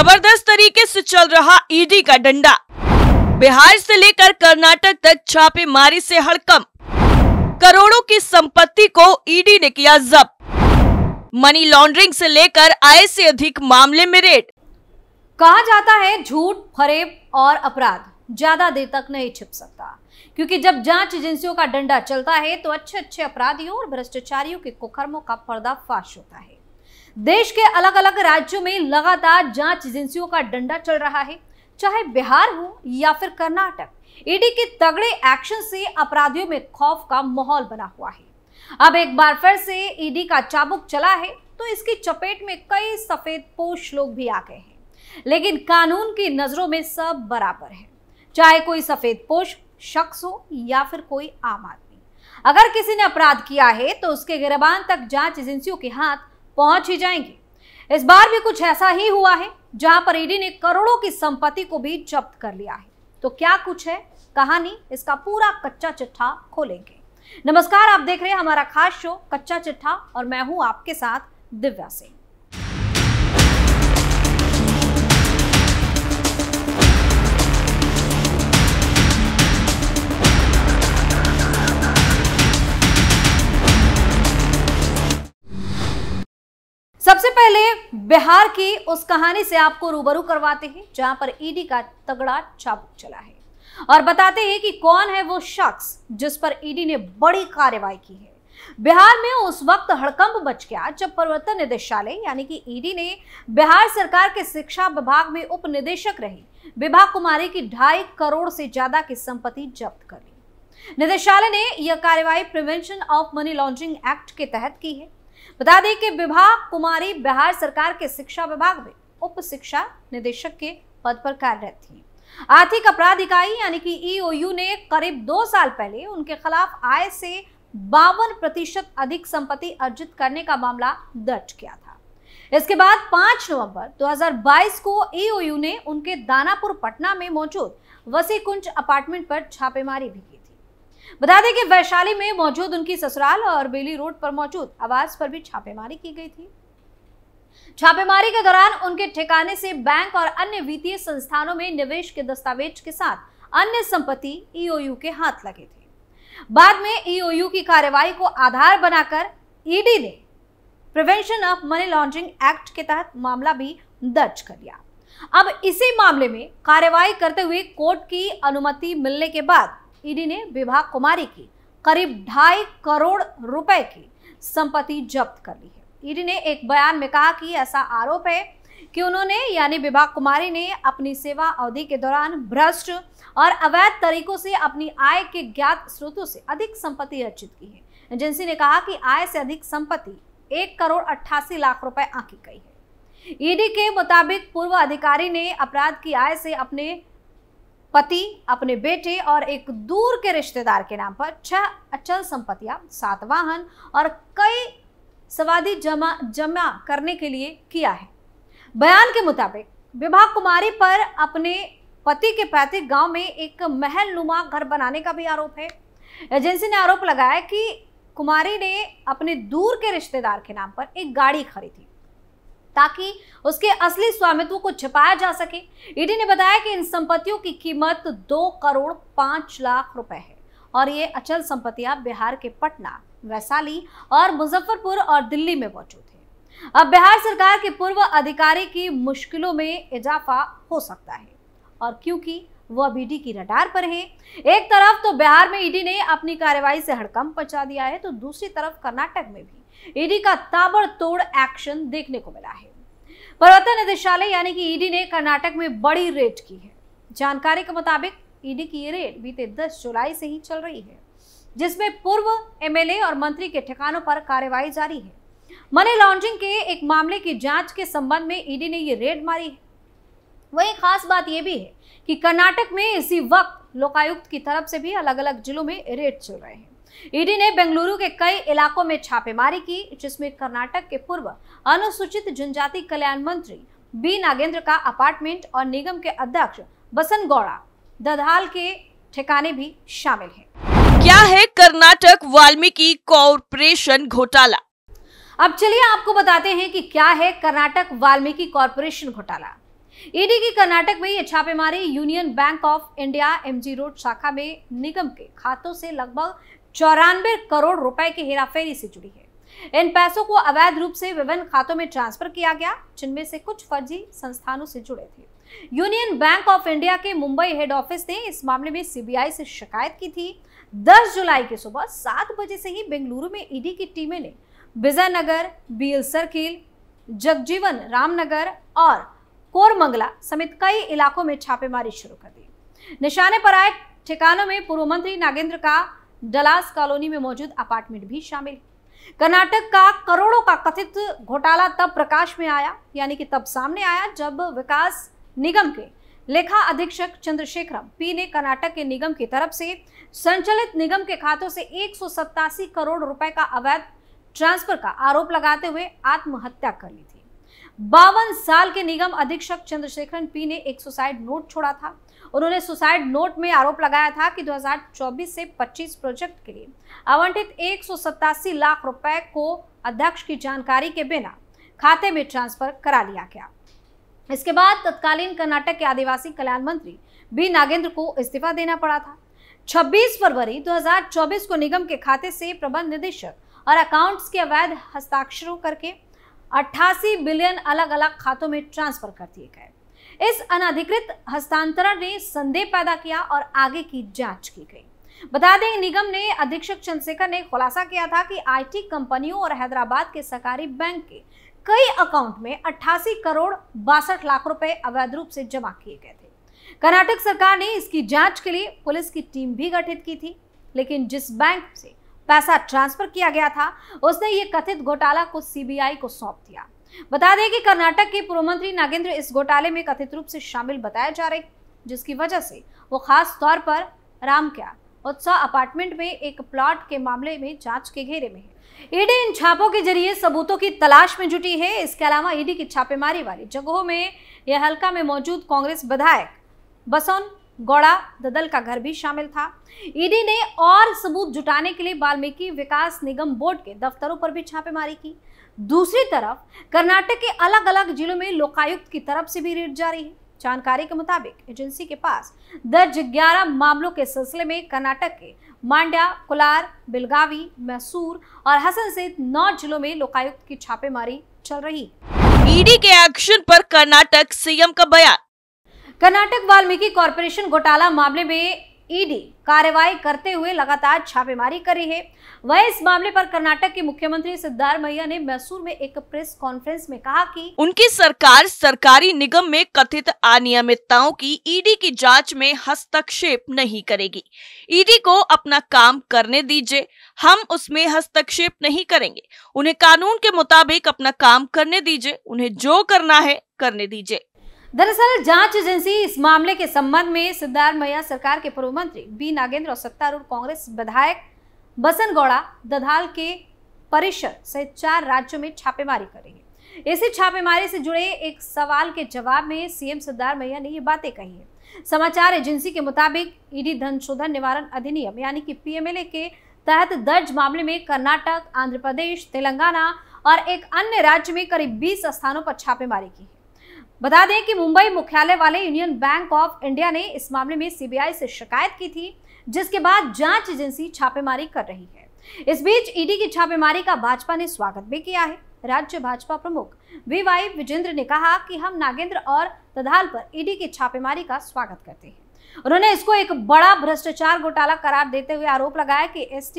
जबरदस्त तरीके से चल रहा ईडी का डंडा बिहार से लेकर कर्नाटक तक छापेमारी से हड़कम करोड़ों की संपत्ति को ईडी ने किया जब्त मनी लॉन्ड्रिंग से लेकर आय से अधिक मामले में रेड कहा जाता है झूठ फरेब और अपराध ज्यादा देर तक नहीं छिप सकता क्योंकि जब जांच एजेंसियों का डंडा चलता है तो अच्छे अच्छे अपराधियों और भ्रष्टाचारियों के कुकर्मों का पर्दाफाश होता है देश के अलग अलग राज्यों में लगातार जांच एजेंसियों का डंडा चल रहा है चाहे बिहार हो या फिर कर्नाटक ईडी के तगड़े एक्शन से अपराधियों में खौफ का माहौल बना हुआ है अब एक बार फिर से ईडी का चाबुक चला है तो इसकी चपेट में कई सफेद पोष लोग भी आ गए हैं लेकिन कानून की नजरों में सब बराबर है चाहे कोई सफेद पोष शख्स हो या फिर कोई आम आदमी अगर किसी ने अपराध किया है तो उसके गिरबान तक जांच एजेंसियों के हाथ पहुंच ही जाएंगी इस बार भी कुछ ऐसा ही हुआ है जहां पर ईडी ने करोड़ों की संपत्ति को भी जब्त कर लिया है तो क्या कुछ है कहानी इसका पूरा कच्चा चिट्ठा खोलेंगे नमस्कार आप देख रहे हैं हमारा खास शो कच्चा चिट्ठा और मैं हूं आपके साथ दिव्या सिंह सबसे पहले बिहार की उस कहानी से आपको रूबरू करवाते हैं जहां पर ईडी e का तगड़ा चाबुक चला है और बताते हैं कि कौन है वो शख्स जिस पर ईडी e ने बड़ी कार्रवाई की है बिहार में उस वक्त हड़कंप मच गया जब प्रवर्तन निदेशालय यानी कि ईडी e ने बिहार सरकार के शिक्षा विभाग में उप निदेशक रही विभा कुमारी की ढाई करोड़ से ज्यादा की संपत्ति जब्त कर ली निदेशालय ने यह कार्रवाई prevention of money laundering act के तहत की है बता दें कि विभा कुमारी बिहार सरकार के शिक्षा विभाग में उप शिक्षा निदेशक के पद पर कार्यरत थी आर्थिक अपराध इकाई यानी कि ईओयू e ने करीब दो साल पहले उनके खिलाफ आय से बावन प्रतिशत अधिक संपत्ति अर्जित करने का मामला दर्ज किया था इसके बाद 5 नवंबर 2022 को ईओयू e ने उनके दानापुर पटना में मौजूद वसीकुंज अपार्टमेंट पर छापेमारी भी बता दें कि वैशाली में मौजूद उनकी ससुराल और बेली रोड पर मौजूद आवास पर भी छापेमारी की गई थी छापेमारी के दौरान उनके ठिकाने से बैंक और अन्य वित्तीय संस्थानों में निवेश के दस्तावेज के साथ अन्य संपत्ति ईओयू e के हाथ लगे थे बाद में ईओयू e की कार्यवाही को आधार बनाकर ईडी e ने prevention of money laundering act के तहत मामला भी दर्ज कर लिया अब इसी मामले में कार्यवाही करते हुए कोर्ट की अनुमति मिलने के बाद ईडी ने विभा कुमारी की करीब ढाई करोड़ रुपए की संपत्ति जब्त कर ली है ईडी ने एक बयान में कहा कि ऐसा आरोप है कि उन्होंने यानी विभाग कुमारी ने अपनी सेवा अवधि के दौरान भ्रष्ट और अवैध तरीकों से अपनी आय के ज्ञात स्रोतों से अधिक संपत्ति अर्जित की है एजेंसी ने कहा कि आय से अधिक संपत्ति एक करोड़ अट्ठासी लाख रुपए आंकी गई है ईडी के मुताबिक पूर्व अधिकारी ने अपराध की आय से अपने पति अपने बेटे और एक दूर के रिश्तेदार के नाम पर छह अचल संपत्तियां सात वाहन और कई सवादी जमा जमा करने के लिए किया है बयान के मुताबिक विभा कुमारी पर अपने पति के पैतृक गांव में एक महल नुमा घर बनाने का भी आरोप है एजेंसी ने आरोप लगाया कि कुमारी ने अपने दूर के रिश्तेदार के नाम पर एक गाड़ी खरीदी ताकि उसके असली स्वामित्व को छिपाया जा सके ईडी ने बताया कि इन संपत्तियों की कीमत दो करोड़ पांच लाख रुपए है और ये अचल संपत्तियां बिहार के पटना वैशाली और मुजफ्फरपुर और दिल्ली में मौजूद है अब बिहार सरकार के पूर्व अधिकारी की मुश्किलों में इजाफा हो सकता है और क्योंकि वह अब ईडी की रडार पर है एक तरफ तो बिहार में ईडी ने अपनी कार्यवाही से हड़कंप पचा दिया है तो दूसरी तरफ कर्नाटक में भी ईडी का ताबड़तोड़ एक्शन देखने को मिला है प्रवर्तन निदेशालय यानी कि ईडी ने कर्नाटक में बड़ी रेड की है जानकारी के मुताबिक ईडी की ये रेड बीते 10 जुलाई से ही चल रही है जिसमें पूर्व एमएलए और मंत्री के ठिकानों पर कार्रवाई जारी है मनी लॉन्ड्रिंग के एक मामले की जांच के संबंध में ईडी ने ये रेड मारी है वही खास बात यह भी है कि कर्नाटक में इसी वक्त लोकायुक्त की तरफ से भी अलग अलग जिलों में रेड चल रहे हैं ईडी ने बेंगलुरु के कई इलाकों में छापेमारी की जिसमें कर्नाटक के पूर्व अनुसूचित जनजाति कल्याण मंत्री बी नागेंद्र का अपार्टमेंट और निगम के अध्यक्ष बसंत गौड़ा दधाल के ठिकाने भी शामिल हैं। क्या है कर्नाटक वाल्मीकि कॉरपोरेशन घोटाला अब चलिए आपको बताते हैं कि क्या है कर्नाटक वाल्मीकि कॉरपोरेशन घोटाला ईडी की कर्नाटक में ये छापेमारी union bank of India MG road शाखा में निगम के खातों से लगभग चौरानवे करोड़ रुपए की हेराफेरी से जुड़ी है इन पैसों को अवैध रूप से विभिन्न खातों में ट्रांसफर किया गया जिनमें से कुछ फर्जी संस्थानों से जुड़े थे यूनियन बैंक ऑफ इंडिया के मुंबई हेड ऑफिस ने इस मामले में सीबीआई से शिकायत की थी 10 जुलाई की सुबह सात बजे से ही बेंगलुरु में ईडी की टीमें ने विजयनगर बीएल सर्किल जगजीवन रामनगर और कोरमंगला समेत कई इलाकों में छापेमारी शुरू कर दी निशाने पर आए ठिकानों में पूर्व मंत्री नागेंद्र का डलास कॉलोनी में मौजूद अपार्टमेंट भी शामिल है कर्नाटक का करोड़ों का कथित घोटाला तब प्रकाश में आया यानी कि तब सामने आया जब विकास निगम के लेखा अधीक्षक चंद्रशेखर पी ने कर्नाटक के निगम की तरफ से संचालित निगम के खातों से एक करोड़ रुपए का अवैध ट्रांसफर का आरोप लगाते हुए आत्महत्या कर ली थी बावन साल के निगम अधीक्षक चंद्रशेखरन पी ने एक सुसाइड नोट छोड़ा था उन्होंने सुसाइड नोट में आरोप लगाया था कि 2024 से 25 प्रोजेक्ट के लिए आवंटित एक लाख रुपए को अध्यक्ष की जानकारी के बिना खाते में ट्रांसफर करा लिया गया इसके बाद तत्कालीन कर्नाटक के आदिवासी कल्याण मंत्री बी नागेंद्र को इस्तीफा देना पड़ा था 26 फरवरी 2024 को निगम के खाते से प्रबंध निदेशक और अकाउंट्स के अवैध हस्ताक्षरों करके अट्ठासी बिलियन अलग अलग खातों में ट्रांसफर कर दिए गए इस अनाधिकृत हस्तांतरण ने संदेह पैदा किया और आगे की जांच की गई बता दें निगम ने अधीक्षक चंद्रशेखर ने खुलासा किया था कि आईटी कंपनियों और हैदराबाद के सरकारी बैंक के कई अकाउंट में 88 करोड़ बासठ लाख रुपए अवैध रूप से जमा किए गए थे कर्नाटक सरकार ने इसकी जांच के लिए पुलिस की टीम भी गठित की थी लेकिन जिस बैंक से पैसा ट्रांसफर किया गया था उसने ये कथित घोटाला को सीबीआई को सौंप दिया बता दें कि कर्नाटक के पूर्व मंत्री नागेंद्र इस घोटाले में कथित रूप से शामिल बताया जा रहे जिसकी वजह से वो खास तौर पर राम क्या उत्सव अपार्टमेंट में एक प्लॉट के मामले में जांच के घेरे में है ईडी इन छापों के जरिए सबूतों की तलाश में जुटी है इसके अलावा ईडी की छापेमारी वाली जगहों में यह हल्का में मौजूद कांग्रेस विधायक बसौन गौड़ा ददल का घर भी शामिल था ईडी ने और सबूत जुटाने के लिए वाल्मीकि विकास निगम बोर्ड के दफ्तरों पर भी छापेमारी की दूसरी तरफ कर्नाटक के अलग अलग जिलों में लोकायुक्त की तरफ से भी रेड जारी है जानकारी के मुताबिक एजेंसी के पास दर्ज ग्यारह मामलों के सिलसिले में कर्नाटक के मांड्या कोलार बिलगावी मैसूर और हसन सहित नौ जिलों में लोकायुक्त की छापेमारी चल रही ईडी के एक्शन पर कर्नाटक सीएम का बयान कर्नाटक वाल्मीकि कॉरपोरेशन घोटाला मामले में ईडी कार्रवाई करते हुए लगातार छापेमारी करी है वह इस मामले पर कर्नाटक के मुख्यमंत्री सिद्धारमैया ने मैसूर में एक प्रेस कॉन्फ्रेंस में कहा कि उनकी सरकार सरकारी निगम में कथित अनियमितताओं की ईडी की जांच में हस्तक्षेप नहीं करेगी ईडी को अपना काम करने दीजिए हम उसमें हस्तक्षेप नहीं करेंगे उन्हें कानून के मुताबिक अपना काम करने दीजिए उन्हें जो करना है करने दीजिए दरअसल जांच एजेंसी इस मामले के संबंध में सिद्धार्थ मैया सरकार के पूर्व मंत्री बी नागेंद्र और सत्तारूढ़ कांग्रेस विधायक बसन गौड़ा दधाल के परिषद सहित चार राज्यों में छापेमारी है इसी छापेमारी से जुड़े एक सवाल के जवाब में सीएम सिद्धार्थ मैया ने ये बातें कही है समाचार एजेंसी के मुताबिक ईडी धन शोधन निवारण अधिनियम यानी कि पीएमएलए के तहत दर्ज मामले में कर्नाटक आंध्र प्रदेश तेलंगाना और एक अन्य राज्य में करीब 20 स्थानों पर छापेमारी की है बता दें कि मुंबई मुख्यालय वाले यूनियन बैंक ऑफ इंडिया ने इस मामले में सीबीआई से शिकायत की थी जिसके बाद जांच एजेंसी छापेमारी कर रही है इस बीच ईडी की छापेमारी का भाजपा ने स्वागत भी किया है राज्य भाजपा प्रमुख वी वाई विजेंद्र ने कहा कि हम नागेंद्र और तदाल पर ईडी की छापेमारी का स्वागत करते हैं उन्होंने इसको एक बड़ा भ्रष्टाचार घोटाला करार देते हुए आरोप लगाया कि एस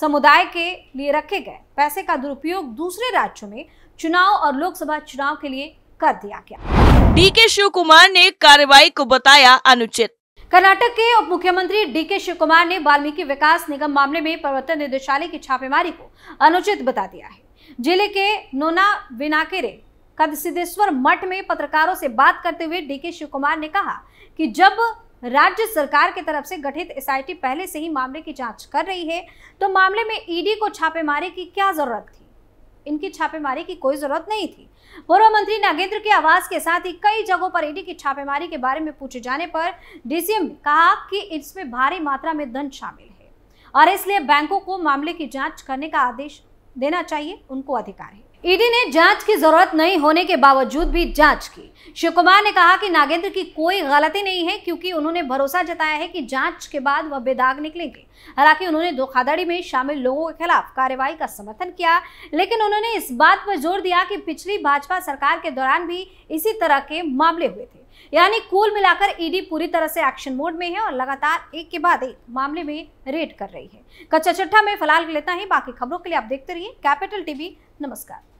समुदाय के लिए रखे गए पैसे का दुरुपयोग दूसरे राज्यों में चुनाव और लोकसभा चुनाव के लिए कर दिया गया डी के शिव कुमार ने कार्रवाई को बताया अनुचित कर्नाटक के उप मुख्यमंत्री डी के शिव कुमार ने वाल्मीकि विकास निगम मामले में प्रवर्तन निदेशालय की छापेमारी को अनुचित बता दिया है जिले के नोना विनाकेरे कदसिद्धेश्वर मठ में पत्रकारों से बात करते हुए डी के शिव कुमार ने कहा कि जब राज्य सरकार की तरफ से गठित एस पहले से ही मामले की जांच कर रही है तो मामले में ईडी को छापेमारी की क्या जरूरत थी इनकी छापेमारी की कोई जरूरत नहीं थी पूर्व मंत्री नागेंद्र के आवास के साथ ही कई जगहों पर ईडी की छापेमारी के बारे में पूछे जाने पर डीसीएम ने कहा कि इसमें भारी मात्रा में धन शामिल है और इसलिए बैंकों को मामले की जांच करने का आदेश देना चाहिए उनको अधिकार है ईडी ने जांच की जरूरत नहीं होने के बावजूद भी जांच की शिव कुमार ने कहा कि नागेंद्र की कोई गलती नहीं है क्योंकि उन्होंने भरोसा जताया है कि जांच के बाद वह बेदाग निकलेंगे हालांकि उन्होंने धोखाधड़ी में शामिल लोगों के खिलाफ कार्रवाई का समर्थन किया लेकिन उन्होंने इस बात पर जोर दिया कि पिछली भाजपा सरकार के दौरान भी इसी तरह के मामले हुए थे यानी कुल मिलाकर ईडी पूरी तरह से एक्शन मोड में है और लगातार एक के बाद एक मामले में रेड कर रही है कच्चा चट्ठा में फिलहाल लेता है बाकी खबरों के लिए आप देखते रहिए कैपिटल टीवी नमस्कार